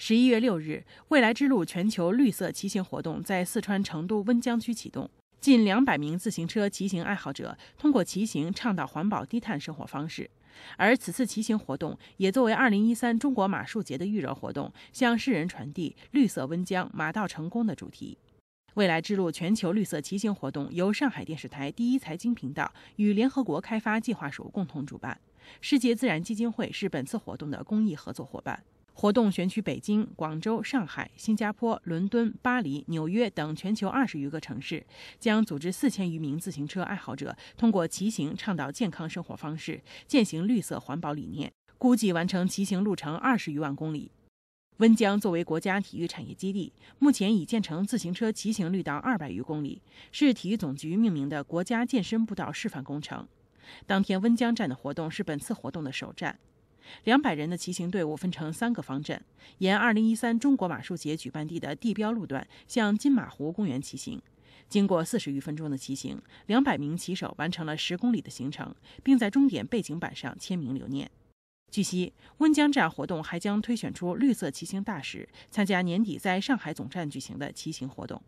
十一月六日，未来之路全球绿色骑行活动在四川成都温江区启动。近两百名自行车骑行爱好者通过骑行倡导环保低碳生活方式。而此次骑行活动也作为二零一三中国马术节的预热活动，向世人传递“绿色温江，马到成功”的主题。未来之路全球绿色骑行活动由上海电视台第一财经频道与联合国开发计划署共同主办，世界自然基金会是本次活动的公益合作伙伴。活动选取北京、广州、上海、新加坡、伦敦、巴黎、纽约等全球二十余个城市，将组织四千余名自行车爱好者通过骑行倡导健康生活方式，践行绿色环保理念，估计完成骑行路程二十余万公里。温江作为国家体育产业基地，目前已建成自行车骑行绿道二百余公里，是体育总局命名的国家健身步道示范工程。当天，温江站的活动是本次活动的首站。两百人的骑行队伍分成三个方阵，沿2013中国马术节举办地的地标路段向金马湖公园骑行。经过四十余分钟的骑行，两百名骑手完成了十公里的行程，并在终点背景板上签名留念。据悉，温江站活动还将推选出绿色骑行大使，参加年底在上海总站举行的骑行活动。